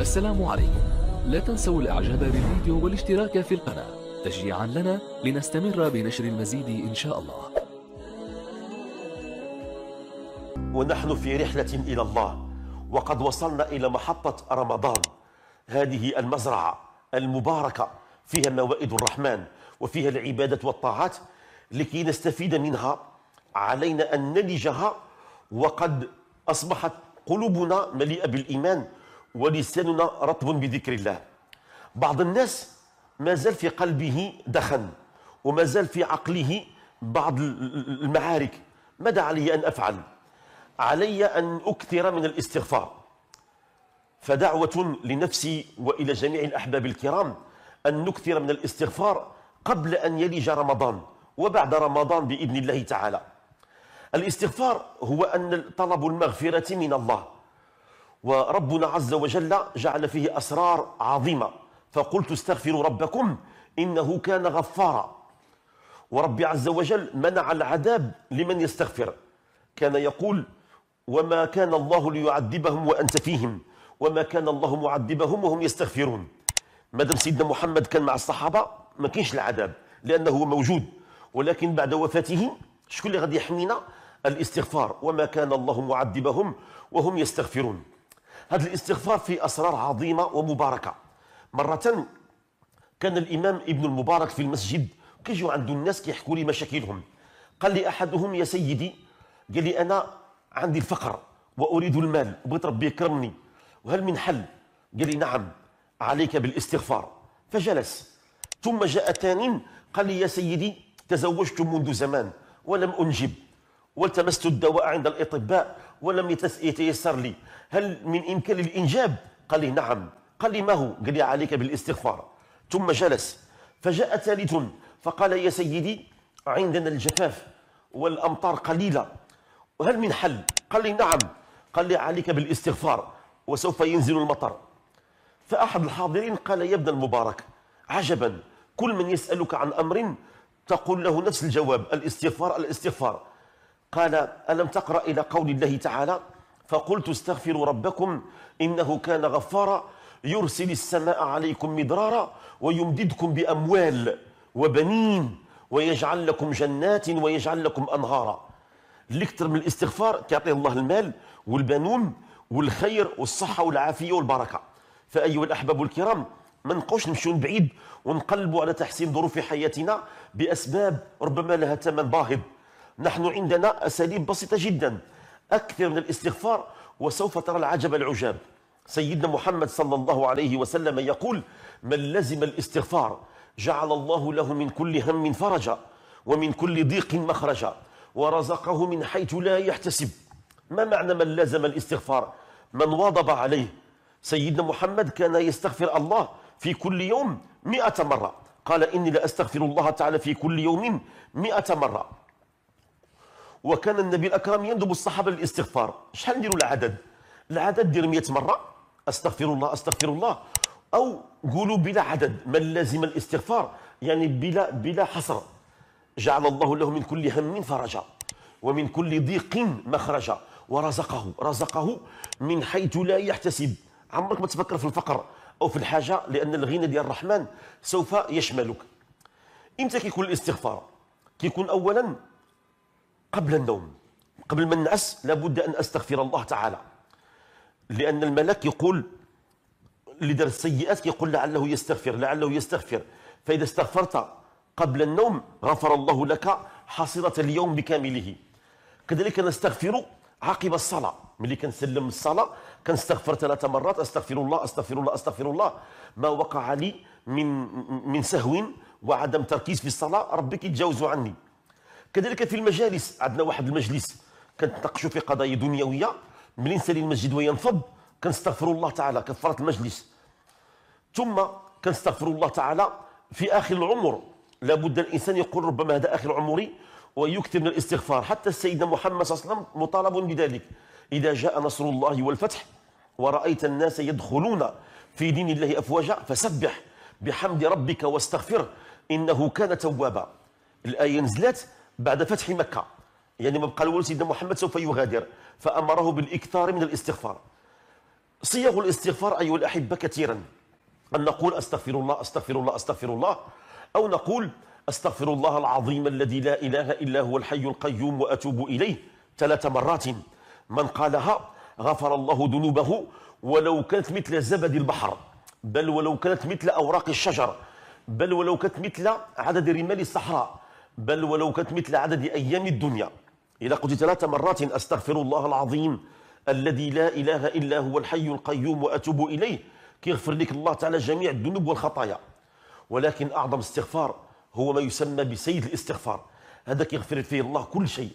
السلام عليكم لا تنسوا الاعجاب بالفيديو والاشتراك في القناة تشجيعا لنا لنستمر بنشر المزيد ان شاء الله ونحن في رحلة الى الله وقد وصلنا الى محطة رمضان هذه المزرعة المباركة فيها موائد الرحمن وفيها العبادة والطاعات لكي نستفيد منها علينا أن نلجها وقد أصبحت قلوبنا مليئة بالإيمان ولساننا رطب بذكر الله بعض الناس ما زال في قلبه دخن وما زال في عقله بعض المعارك ماذا علي أن أفعل علي أن أكثر من الاستغفار فدعوة لنفسي وإلى جميع الأحباب الكرام أن نكثر من الاستغفار قبل أن يلج رمضان وبعد رمضان بإذن الله تعالى الاستغفار هو أن طلب المغفرة من الله وربنا عز وجل جعل فيه أسرار عظيمة فقلت استغفروا ربكم إنه كان غفارا ورب عز وجل منع العذاب لمن يستغفر كان يقول وما كان الله ليعذبهم وأنت فيهم وما كان الله معذبهم وهم يستغفرون مدام سيدنا محمد كان مع الصحابة ما كاينش العذاب لأنه هو موجود ولكن بعد وفاته شكون اللي غادي يحمينا الاستغفار وما كان الله معذبهم وهم يستغفرون هذا الاستغفار فيه أسرار عظيمة ومباركة مرة كان الإمام ابن المبارك في المسجد كيجيو عنده الناس كيحكوا لي مشاكلهم قال لي أحدهم يا سيدي قال لي أنا عندي الفقر وأريد المال وبغيت ربي يكرمني وهل من حل قال لي نعم عليك بالاستغفار فجلس ثم جاء ثاني قال لي يا سيدي تزوجت منذ زمان ولم أنجب والتمست الدواء عند الأطباء ولم يتيسر لي هل من إمكان الإنجاب قال لي نعم قال لي ما هو قال لي عليك بالاستغفار ثم جلس فجاء ثالث فقال يا سيدي عندنا الجفاف والأمطار قليلة وهل من حل قال لي نعم قال لي عليك بالاستغفار وسوف ينزل المطر فأحد الحاضرين قال يا ابن المبارك عجبا كل من يسألك عن أمر تقول له نفس الجواب الاستغفار الاستغفار قال ألم تقرأ إلى قول الله تعالى فقلت استغفروا ربكم إنه كان غفارا يرسل السماء عليكم مدرارا ويمددكم بأموال وبنين ويجعل لكم جنات ويجعل لكم أنهارا اللي من الاستغفار كيعطيه الله المال والبنون والخير والصحة والعافية والبركة فأيها الأحباب الكرام ما نبقوش نمشيو بعيد ونقلبوا على تحسين ظروف حياتنا بأسباب ربما لها ثمن باهظ نحن عندنا أساليب بسيطة جدا أكثر من الاستغفار وسوف ترى العجب العجاب سيدنا محمد صلى الله عليه وسلم يقول من لزم الاستغفار جعل الله له من كل هم فرجا ومن كل ضيق مخرجا ورزقه من حيث لا يحتسب ما معنى من لزم الاستغفار من واظب عليه سيدنا محمد كان يستغفر الله في كل يوم مئة مرة قال إني لأستغفر الله تعالى في كل يوم مئة مرة وكان النبي الأكرم يندب الصحابة للاستغفار شحال نديروا العدد العدد دير 100 مرة أستغفر الله أستغفر الله أو قولوا بلا عدد من لازم الاستغفار يعني بلا بلا حصر جعل الله له من كل هم فرجا ومن كل ضيق مخرجا ورزقه رزقه من حيث لا يحتسب عمرك ما تفكر في الفقر او في الحاجه لان الغنى ديال الرحمن سوف يشملك امتى كيكون الاستغفار كيكون اولا قبل النوم قبل ما ننعس لابد أن أستغفر الله تعالى لأن الملك يقول اللي دار السيئات كيقول لعله يستغفر لعله يستغفر فإذا استغفرت قبل النوم غفر الله لك حصيرة اليوم بكامله كذلك نستغفر عقب الصلاة ملي كنسلم الصلاة كنستغفر ثلاث مرات أستغفر الله أستغفر الله أستغفر الله ما وقع لي من من سهو وعدم تركيز في الصلاة ربي كيتجاوزوا عني كذلك في المجالس عندنا واحد المجلس كنتناقشوا في قضايا دنيويه ملي نسالي المسجد وينفض كنستغفر الله تعالى كفاره المجلس ثم كنستغفر الله تعالى في اخر العمر لابد الانسان يقول ربما هذا اخر عمري ويكثر من الاستغفار حتى سيدنا محمد صلى الله عليه وسلم مطالب بذلك اذا جاء نصر الله والفتح ورايت الناس يدخلون في دين الله افواجا فسبح بحمد ربك واستغفر انه كان توابا الايه نزلت بعد فتح مكة يعني ما بقى الوالد سيدنا محمد سوف يغادر فأمره بالإكثار من الاستغفار صيغ الاستغفار أيها الأحبة كثيرا أن نقول أستغفر الله أستغفر الله أستغفر الله أو نقول أستغفر الله العظيم الذي لا إله إلا هو الحي القيوم وأتوب إليه ثلاث مرات من قالها غفر الله ذنوبه ولو كانت مثل زبد البحر بل ولو كانت مثل أوراق الشجر بل ولو كانت مثل عدد رمال الصحراء بل ولو كانت مثل عدد أيام الدنيا إذا قلت ثلاث مرات أستغفر الله العظيم الذي لا إله إلا هو الحي القيوم وأتوب إليه كيغفر لك الله تعالى جميع الذنوب والخطايا ولكن أعظم استغفار هو ما يسمى بسيد الاستغفار هذا كيغفر فيه الله كل شيء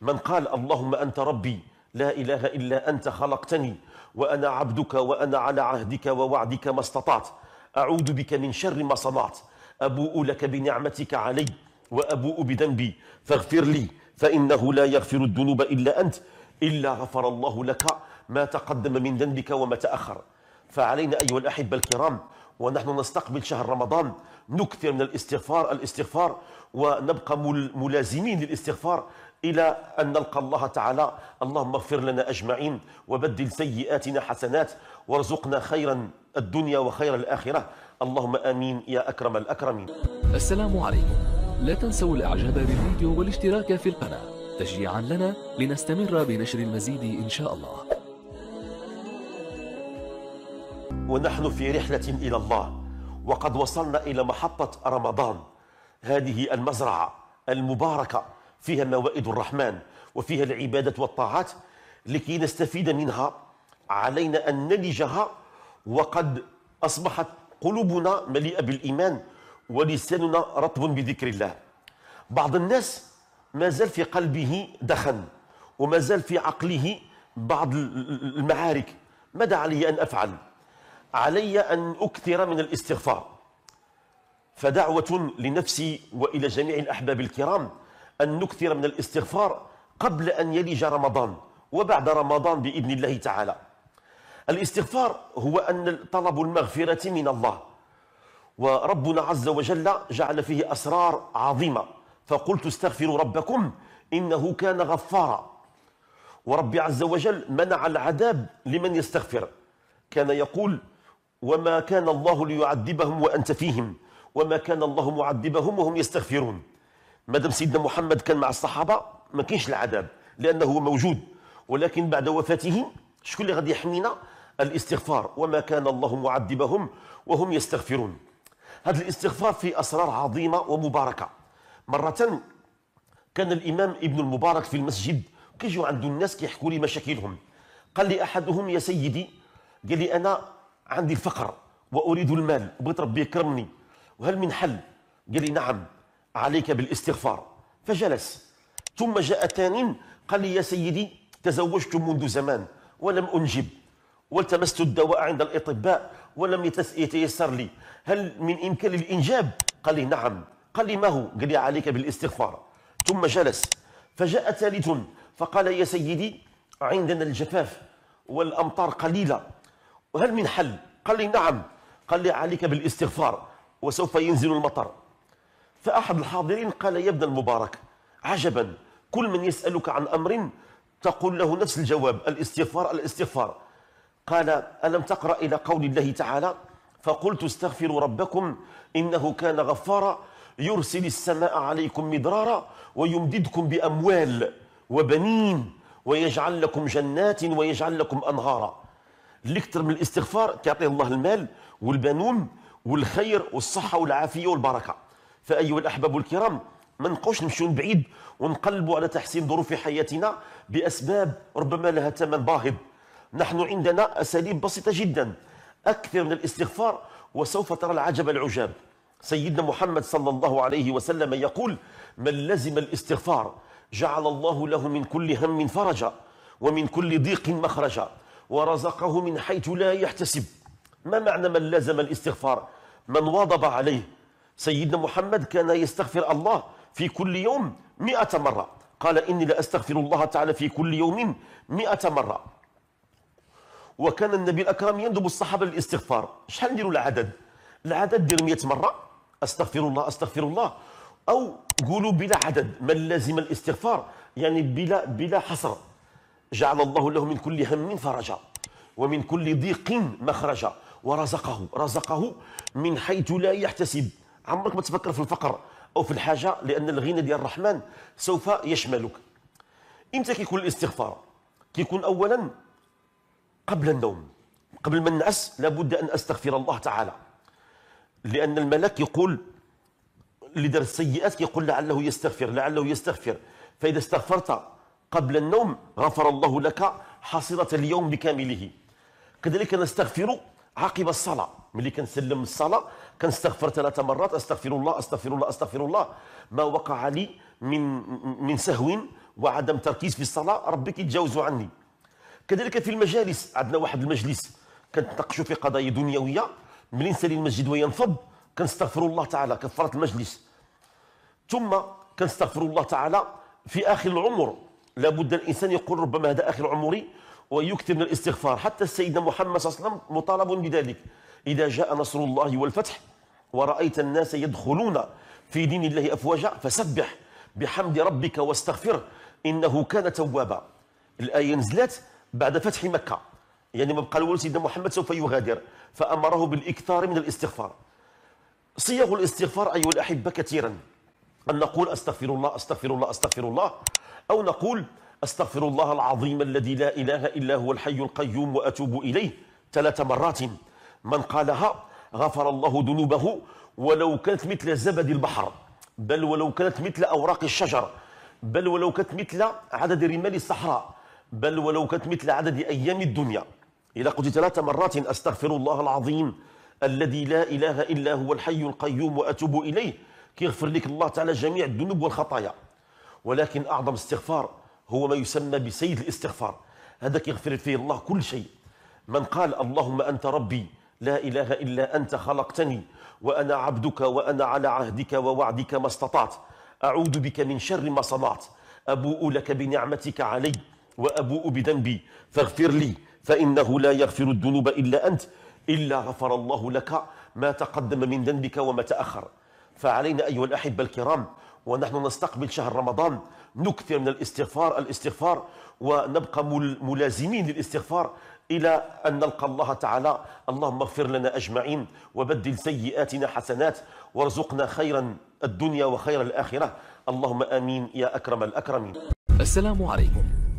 من قال اللهم أنت ربي لا إله إلا أنت خلقتني وأنا عبدك وأنا على عهدك ووعدك ما استطعت أعوذ بك من شر ما صنعت أبوء لك بنعمتك علي وأبوء بذنبي فاغفر لي فإنه لا يغفر الذنوب إلا أنت إلا غفر الله لك ما تقدم من ذنبك وما تأخر فعلينا أيها الأحبة الكرام ونحن نستقبل شهر رمضان نكثر من الاستغفار الاستغفار ونبقى ملازمين للاستغفار إلى أن نلقى الله تعالى اللهم اغفر لنا أجمعين وبدل سيئاتنا حسنات وارزقنا خيرا الدنيا وخير الآخرة اللهم آمين يا أكرم الأكرمين السلام عليكم لا تنسوا الإعجاب بالفيديو والاشتراك في القناة تشجيعا لنا لنستمر بنشر المزيد إن شاء الله ونحن في رحلة إلى الله وقد وصلنا إلى محطة رمضان هذه المزرعة المباركة فيها موائد الرحمن وفيها العبادة والطاعات لكي نستفيد منها علينا أن نلجها وقد أصبحت قلوبنا مليئة بالإيمان ولساننا رطب بذكر الله بعض الناس ما زال في قلبه دخن وما زال في عقله بعض المعارك ماذا علي أن أفعل علي أن أكثر من الاستغفار فدعوة لنفسي وإلى جميع الأحباب الكرام أن نكثر من الاستغفار قبل أن يلج رمضان وبعد رمضان بإذن الله تعالى الاستغفار هو أن طلب المغفرة من الله وربنا عز وجل جعل فيه أسرار عظيمة فقلت استغفروا ربكم إنه كان غفارا وربي عز وجل منع العذاب لمن يستغفر كان يقول وما كان الله ليعذبهم وأنت فيهم وما كان الله معذبهم وهم يستغفرون مدام سيدنا محمد كان مع الصحابة ما كاينش العذاب لأنه موجود ولكن بعد وفاته شكون اللي غادي يحمينا الاستغفار وما كان الله معذبهم وهم يستغفرون هذا الاستغفار فيه أسرار عظيمة ومباركة مرة كان الإمام ابن المبارك في المسجد كيجيو عنده الناس كيحكوا لي مشاكلهم قال لي أحدهم يا سيدي قال لي أنا عندي الفقر وأريد المال وبغيت ربي يكرمني وهل من حل قال لي نعم عليك بالاستغفار فجلس ثم جاء ثاني قال لي يا سيدي تزوجت منذ زمان ولم أنجب والتمست الدواء عند الأطباء ولم يتيسر لي هل من إمكان الإنجاب قال لي نعم قال لي ما هو قال لي عليك بالاستغفار ثم جلس فجاء ثالث فقال يا سيدي عندنا الجفاف والأمطار قليلة وهل من حل قال لي نعم قال لي عليك بالاستغفار وسوف ينزل المطر فأحد الحاضرين قال يا ابن المبارك عجبا كل من يسألك عن أمر تقول له نفس الجواب الاستغفار الاستغفار قال ألم تقرأ إلى قول الله تعالى فقلت استغفروا ربكم إنه كان غفارا يرسل السماء عليكم مدرارا ويمددكم بأموال وبنين ويجعل لكم جنات ويجعل لكم أنهارا الأكثر من الاستغفار كيعطيه الله المال والبنون والخير والصحة والعافية والبركة فأيها الأحباب الكرام ما نبقاوش نمشيو بعيد ونقلبوا على تحسين ظروف حياتنا بأسباب ربما لها ثمن باهظ نحن عندنا أساليب بسيطة جدا أكثر من الاستغفار وسوف ترى العجب العجاب سيدنا محمد صلى الله عليه وسلم يقول من لزم الاستغفار جعل الله له من كل هم فرجا ومن كل ضيق مخرجا ورزقه من حيث لا يحتسب ما معنى من لزم الاستغفار من واظب عليه سيدنا محمد كان يستغفر الله في كل يوم مئة مرة قال إني لأستغفر الله تعالى في كل يوم مئة مرة وكان النبي الاكرم يندب الصحابه للاستغفار شحال نديروا العدد العدد دير 100 مره استغفر الله استغفر الله او قولوا بلا عدد من لازم الاستغفار يعني بلا بلا حصر جعل الله له من كل هم فرجا ومن كل ضيق مخرجا ورزقه رزقه من حيث لا يحتسب عمرك ما تفكر في الفقر او في الحاجه لان الغنى ديال الرحمن سوف يشملك امتى كيكون الاستغفار كيكون اولا قبل النوم قبل ما ننعس لابد أن أستغفر الله تعالى لأن الملك يقول اللي دار السيئات يقول لعله يستغفر لعله يستغفر فإذا استغفرت قبل النوم غفر الله لك حصيرة اليوم بكامله كذلك نستغفر عقب الصلاة ملي كنسلم الصلاة كنستغفر ثلاث مرات أستغفر الله أستغفر الله أستغفر الله ما وقع لي من من سهو وعدم تركيز في الصلاة ربي كيتجاوزوا عني كذلك في المجالس عندنا واحد المجلس كنتناقشوا في قضايا دنيويه ملي نسالي المسجد وينفض كنستغفر الله تعالى كفاره المجلس ثم كنستغفر الله تعالى في اخر العمر لابد الانسان يقول ربما هذا اخر عمري ويكثر من الاستغفار حتى سيدنا محمد صلى الله عليه وسلم مطالب بذلك اذا جاء نصر الله والفتح ورايت الناس يدخلون في دين الله افواجا فسبح بحمد ربك واستغفره انه كان توابا الايه نزلت بعد فتح مكة يعني ما بقى الول سيدنا محمد سوف يغادر فأمره بالإكثار من الاستغفار صيغ الاستغفار أيها الأحبة كثيرا أن نقول أستغفر الله أستغفر الله أستغفر الله أو نقول أستغفر الله العظيم الذي لا إله إلا هو الحي القيوم وأتوب إليه ثلاث مرات من قالها غفر الله ذنوبه ولو كانت مثل زبد البحر بل ولو كانت مثل أوراق الشجر بل ولو كانت مثل عدد رمال الصحراء بل ولو كانت مثل عدد أيام الدنيا إذا قلت ثلاث مرات أستغفر الله العظيم الذي لا إله إلا هو الحي القيوم وأتوب إليه كيغفر لك الله تعالى جميع الذنوب والخطايا ولكن أعظم استغفار هو ما يسمى بسيد الاستغفار هذا كيغفر فيه الله كل شيء من قال اللهم أنت ربي لا إله إلا أنت خلقتني وأنا عبدك وأنا على عهدك ووعدك ما استطعت أعوذ بك من شر ما صنعت أبوء لك بنعمتك علي وأبوء بذنبي فاغفر لي فإنه لا يغفر الذنوب إلا أنت إلا غفر الله لك ما تقدم من ذنبك وما تأخر فعلينا أيها الأحبة الكرام ونحن نستقبل شهر رمضان نكثر من الاستغفار الاستغفار ونبقى ملازمين للاستغفار إلى أن نلقى الله تعالى اللهم اغفر لنا أجمعين وبدل سيئاتنا حسنات وارزقنا خيرا الدنيا وخير الآخرة اللهم آمين يا أكرم الأكرمين السلام عليكم